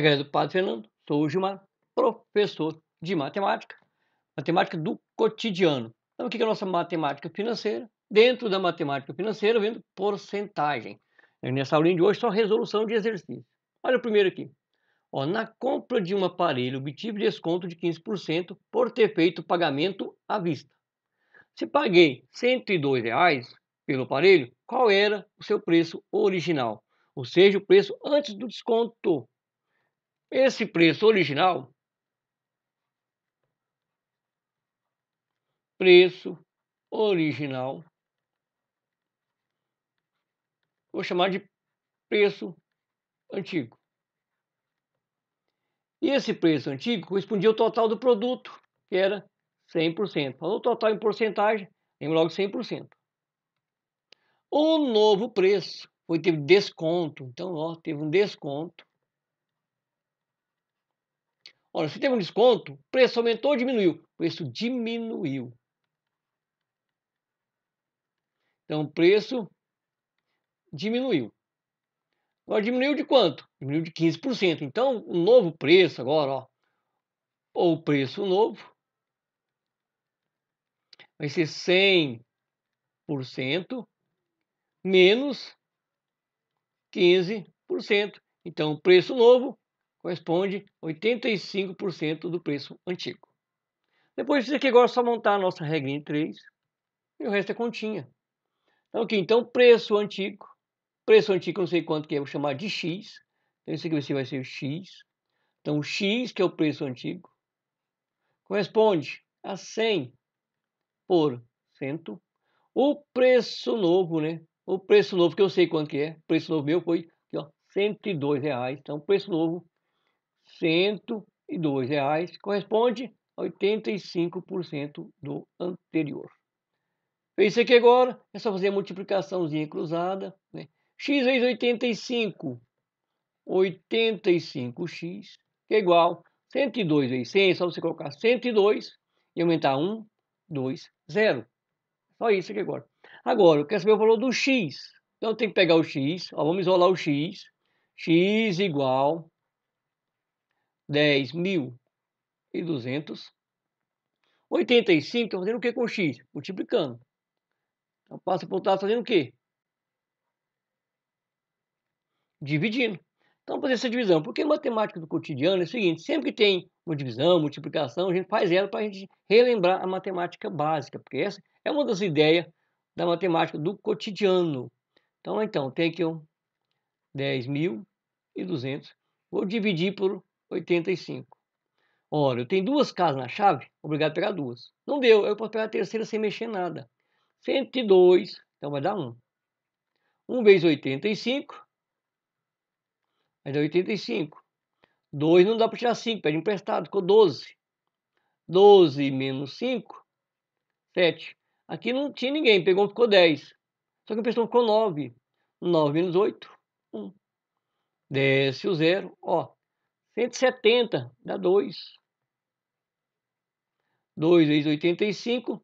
galera, o Padre Fernando, sou o Gilmar, professor de matemática, matemática do cotidiano. Então, o que é a nossa matemática financeira? Dentro da matemática financeira, vendo porcentagem. Nessa aulinha de hoje, só resolução de exercício. Olha o primeiro aqui. Ó, na compra de um aparelho, obtive desconto de 15% por ter feito pagamento à vista. Se paguei R$ reais pelo aparelho, qual era o seu preço original? Ou seja, o preço antes do desconto. Esse preço original, preço original, vou chamar de preço antigo. E esse preço antigo correspondia ao total do produto, que era 100%. Falou total em porcentagem, em logo 100%. O novo preço foi, teve desconto, então ó, teve um desconto Olha, se teve um desconto, o preço aumentou ou diminuiu? O preço diminuiu. Então, o preço diminuiu. Agora, diminuiu de quanto? Diminuiu de 15%. Então, o um novo preço agora, ó, ou preço novo, vai ser 100% menos 15%. Então, o preço novo corresponde 85% do preço antigo. Depois disso aqui, agora é só montar a nossa regrinha em 3 e o resto é continha. Então aqui, então preço antigo, preço antigo não sei quanto que é, vou chamar de X. Então isso aqui vai ser o X. Então X, que é o preço antigo, corresponde a 100 por cento. O preço novo, né? O preço novo, que eu sei quanto que é, preço novo meu foi aqui, ó, 102 reais. Então, preço novo R$ reais corresponde a 85% do anterior. Fez isso aqui agora, é só fazer a multiplicaçãozinha cruzada. Né? x vezes 85, 85x, que é igual a 102 vezes 100, é só você colocar 102 e aumentar 1, 2, 0. Só isso aqui agora. Agora, eu quero saber o valor do x. Então, eu tenho que pegar o x, ó, vamos isolar o x. x igual 10 mil e 85, estou fazendo o que com x? Multiplicando. Então, passa por trás fazendo o quê? Dividindo. Então, fazer essa divisão. Porque a matemática do cotidiano é o seguinte, sempre que tem uma divisão, multiplicação, a gente faz ela para a gente relembrar a matemática básica, porque essa é uma das ideias da matemática do cotidiano. Então, então tem aqui um 10.200. Vou dividir por 85. Ora, eu tenho duas casas na chave, obrigado a pegar duas. Não deu, eu posso pegar a terceira sem mexer em nada. 102, então vai dar 1. 1 vezes 85, vai dar 85. 2 não dá para tirar 5, pede emprestado, ficou 12. 12 menos 5, 7. Aqui não tinha ninguém, pegou, ficou 10. Só que a pessoa ficou 9. 9 menos 8, 1. Desce o zero, ó, 170 dá 2. 2 vezes 85,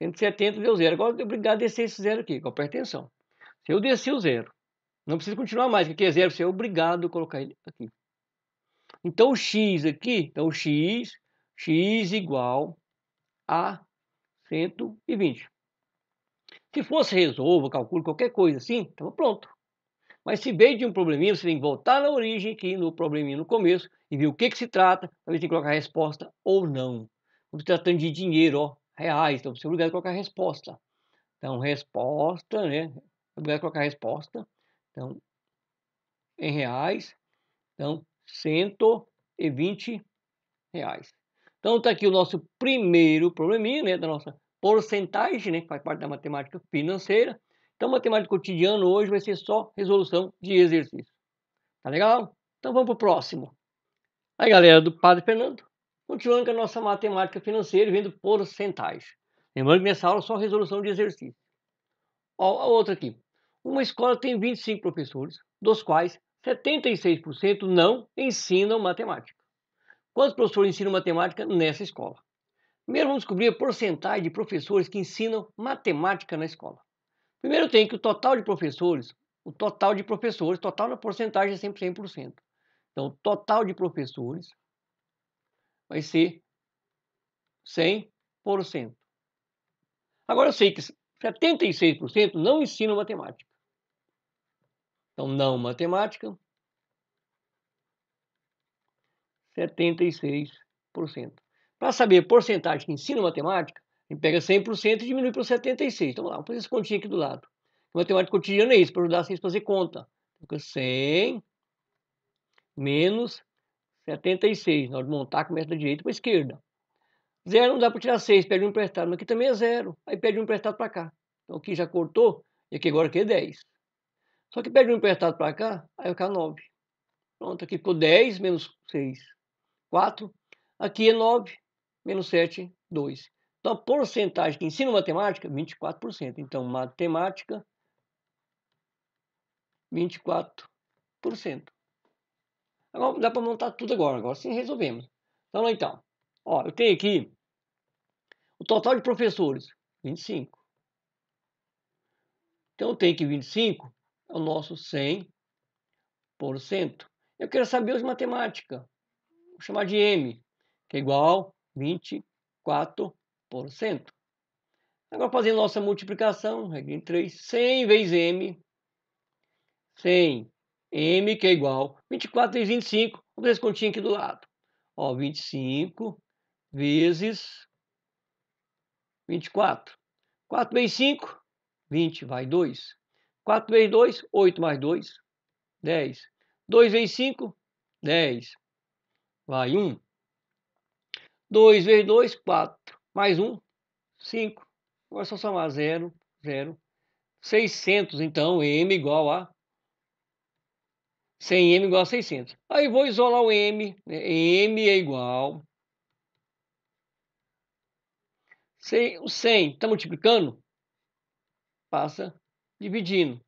170 deu zero. Agora eu tenho obrigado a descer esse zero aqui, com hipertensão. Se eu descer o zero, não precisa continuar mais, porque aqui é zero, você é obrigado a colocar ele aqui. Então o x aqui, então o x, x igual a 120. Se fosse resolva, calculo, qualquer coisa assim, estava pronto. Mas se veio de um probleminha, você tem que voltar na origem, que no probleminha no começo, e ver o que, que se trata, gente tem que colocar a resposta ou não. Estamos tratando de dinheiro, ó, reais, então você é obrigado a colocar a resposta. Então, resposta, né? É obrigado a colocar a resposta. Então, em reais, então, 120 reais. Então, está aqui o nosso primeiro probleminha, né? Da nossa porcentagem, né? Que Faz parte da matemática financeira. Então, matemática cotidiana hoje vai ser só resolução de exercício. Tá legal? Então, vamos para o próximo. Aí, galera do Padre Fernando, continuando com a nossa matemática financeira, vendo porcentagem. Lembrando que nessa aula é só resolução de exercício. Ó, a outra aqui. Uma escola tem 25 professores, dos quais 76% não ensinam matemática. Quantos professores ensinam matemática nessa escola? Primeiro vamos descobrir a porcentagem de professores que ensinam matemática na escola. Primeiro tem que o total de professores, o total de professores, total na porcentagem é sempre 100%. Então, o total de professores vai ser 100%. Agora, eu sei que 76% não ensinam matemática. Então, não matemática, 76%. Para saber porcentagem que ensina matemática, gente pega 100% e diminui para 76. Então, vamos fazer esse continha aqui do lado. Matemática cotidiana é isso, para ajudar vocês a fazer conta. Fica então, 100 menos 76. Na hora de montar, começa da direita para a esquerda. Zero não dá para tirar 6, pede um emprestado. Mas aqui também é zero. Aí pede um emprestado para cá. Então aqui já cortou, e aqui agora aqui é 10. Só que pede um emprestado para cá, aí vai ficar 9. Pronto, aqui ficou 10 menos 6, 4. Aqui é 9, menos 7, 2. Então, a porcentagem que ensina matemática, 24%. Então, matemática, 24%. Agora, dá para montar tudo agora. Agora sim resolvemos. Então, então. Ó, eu tenho aqui o total de professores, 25. Então, eu tenho que 25 é o nosso 100%. Eu quero saber os matemática. Vou chamar de M, que é igual 24%. 3%. Agora, fazendo nossa multiplicação, regra em 3, 100 vezes m, 100, m que é igual 24 vezes 25, vamos fazer esse continho aqui do lado. Ó, 25 vezes 24. 4 vezes 5, 20, vai 2. 4 vezes 2, 8 mais 2, 10. 2 vezes 5, 10, vai 1. 2 vezes 2, 4 mais um, 5. Agora é só somar 0, 0. 600, então, M igual a 100 M igual a 600. Aí vou isolar o M. Né? M é igual. 100, o 100 está multiplicando? Passa dividindo.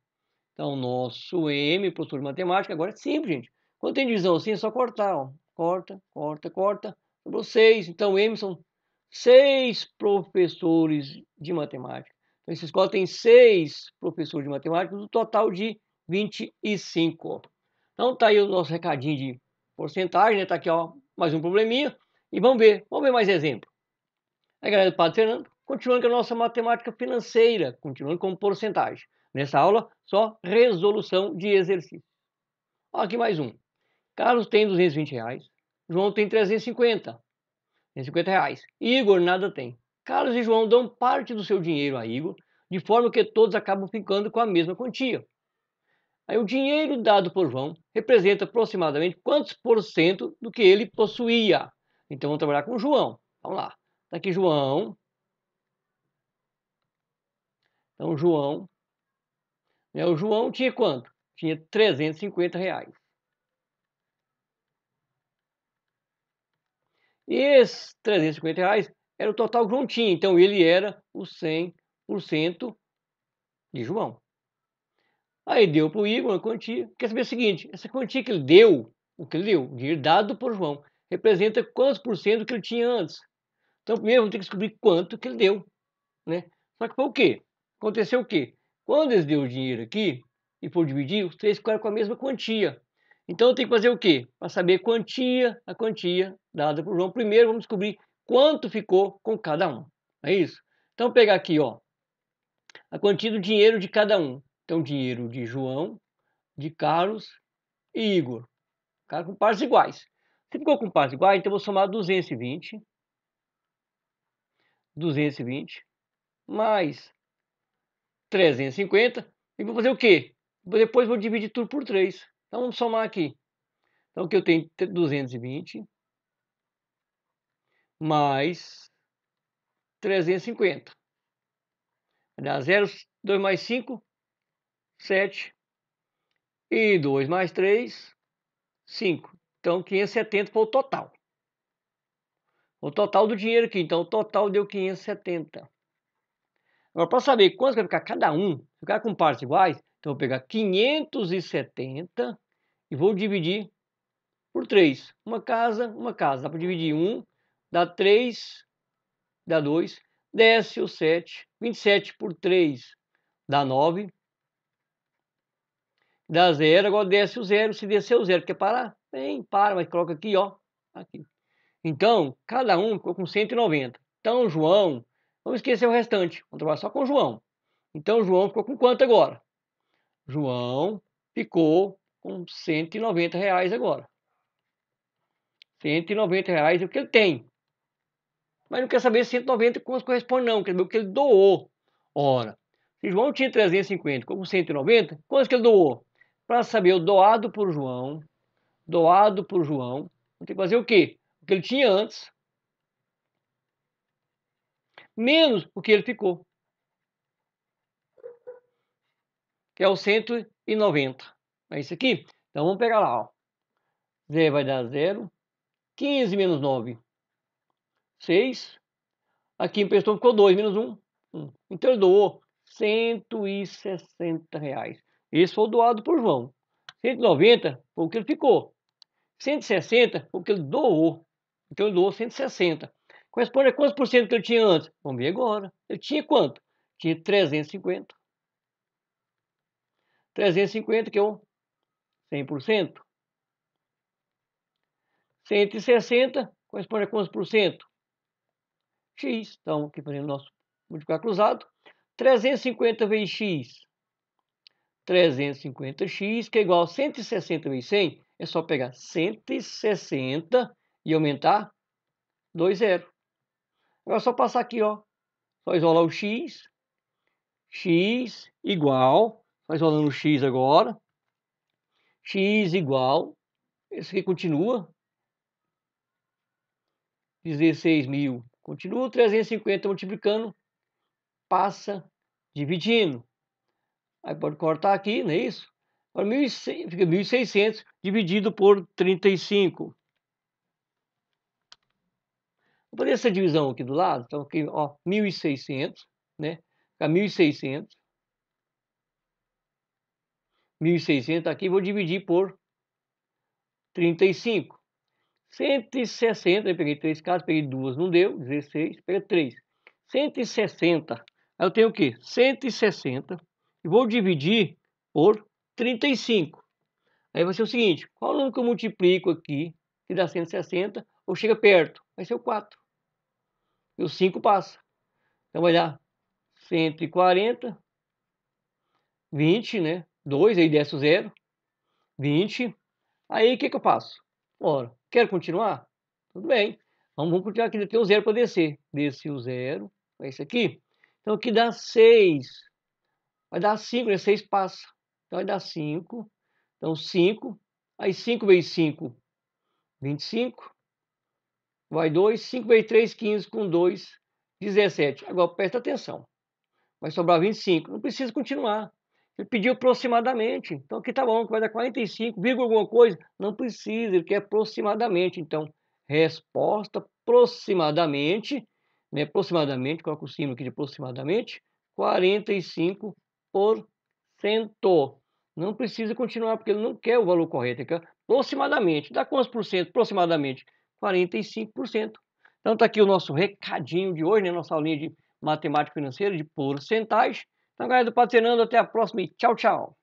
Então, nosso M, professor de matemática, agora é simples, gente. Quando tem divisão assim, é só cortar. Ó. Corta, corta, corta. Sobrou 6. Então, M são seis professores de matemática. Então, essa escola tem seis professores de matemática, do total de 25. Então, tá aí o nosso recadinho de porcentagem, né? Tá aqui, ó, mais um probleminha. E vamos ver, vamos ver mais exemplo. Aí, galera do Padre Fernando, continuando com a nossa matemática financeira, continuando com porcentagem. Nessa aula, só resolução de exercício. Ó, aqui mais um. Carlos tem 220 reais, João tem 350. Tem 50 reais. Igor nada tem. Carlos e João dão parte do seu dinheiro a Igor, de forma que todos acabam ficando com a mesma quantia. Aí o dinheiro dado por João representa aproximadamente quantos por cento do que ele possuía. Então vamos trabalhar com o João. Vamos lá. Está aqui João. Então João. Né, o João tinha quanto? Tinha 350 reais. E esses 350 reais era o total que tinha, então ele era o 100% de João. Aí deu para o Igor uma quantia. Quer saber o seguinte, essa quantia que ele deu, o que ele deu, o dinheiro dado por João, representa quantos por cento que ele tinha antes. Então primeiro vamos ter que descobrir quanto que ele deu. Né? Só que foi o quê? Aconteceu o quê? Quando eles deu o dinheiro aqui e por dividir, os três ficaram com a mesma quantia. Então eu tenho que fazer o quê? Para saber a quantia, a quantia dada por João, primeiro vamos descobrir quanto ficou com cada um. É isso? Então pegar aqui, ó, a quantia do dinheiro de cada um. Então dinheiro de João, de Carlos e Igor. Cara com pares iguais. Se ficou com pares iguais, então eu vou somar 220 220 mais 350 e vou fazer o quê? Depois vou dividir tudo por 3. Então vamos somar aqui. Então o que eu tenho 220 mais 350. Vai dar 0, 2 mais 5, 7. E 2 mais 3, 5. Então 570 foi o total. O total do dinheiro aqui. Então o total deu 570. Agora, para saber quanto vai ficar cada um, ficar com partes iguais, então, eu vou pegar 570 e vou dividir por 3. Uma casa, uma casa. Dá para dividir 1, dá 3, dá 2. Desce o 7. 27 por 3 dá 9. Dá 0. Agora desce o 0. Se descer o 0, quer parar? Bem, para, mas coloca aqui, ó. Aqui. Então, cada um ficou com 190. Então, João, vamos esquecer o restante. Vamos trabalhar só com o João. Então, o João ficou com quanto agora? João ficou com 190 reais agora. 190 reais é o que ele tem. Mas não quer saber se 190 quanto corresponde, não. Quer saber o que ele doou. Ora, se João tinha 350, como 190, quanto que ele doou? Para saber o doado por João, doado por João, tem que fazer o quê? O que ele tinha antes, menos o que ele ficou. que é o 190. É isso aqui. Então vamos pegar lá, ó. Z vai dar 0. 15 menos 9, 6. Aqui o pessoal ficou 2 menos 1, hum. Então ele doou 160 reais. Esse foi doado por João. 190 foi o que ele ficou. 160 foi o que ele doou. Então ele doou 160. Corresponde a quantos por cento que eu tinha antes? Vamos ver agora. Eu tinha quanto? Tinha 350. 350, que é o 100%. 160 corresponde a quantos por cento? X. Então, aqui fazendo nosso multiplicar cruzado. 350 vezes X. 350x, que é igual a 160 vezes 100, é só pegar 160 e aumentar 2 zero. Agora é só passar aqui, ó. Só isolar o x. x igual Está isolando o x agora. x igual, esse aqui continua. 16 mil continua, 350 multiplicando, passa dividindo. Aí pode cortar aqui, não é isso? Agora, 1.600, fica 1.600 dividido por 35. Vou fazer essa divisão aqui do lado. Então, aqui, ó, 1.600, né? Fica 1.600 1.600 aqui, vou dividir por 35. 160, eu peguei três casas, peguei duas, não deu, 16, peguei 3. 160, aí eu tenho o quê? 160, e vou dividir por 35. Aí vai ser o seguinte, qual o número que eu multiplico aqui, que dá 160, ou chega perto? Vai ser o 4. E o 5 passa. Então vai dar 140, 20, né? 2, aí desce o zero, 20. Aí o que, que eu faço? Ora, quero continuar? Tudo bem. Vamos, vamos continuar aqui, tem o zero para descer. Desce o zero, é isso aqui. Então aqui dá 6. Vai dar 5, né? 6 passa. Então vai dar 5. Então 5. Aí 5 vezes 5, 25. Vai 2. 5 vezes 3, 15. Com 2, 17. Agora presta atenção. Vai sobrar 25. Não precisa continuar. Ele pediu aproximadamente. Então aqui tá bom, que vai dar 45, alguma coisa. Não precisa, ele quer aproximadamente. Então, resposta aproximadamente, né, aproximadamente, coloca o símbolo aqui de aproximadamente, 45%. Não precisa continuar, porque ele não quer o valor correto. Ele quer aproximadamente. Dá quantos por cento? Aproximadamente 45%. Então tá aqui o nosso recadinho de hoje, né, nossa aulinha de matemática financeira, de porcentagem. Então, galera do Patinando, até a próxima e tchau, tchau.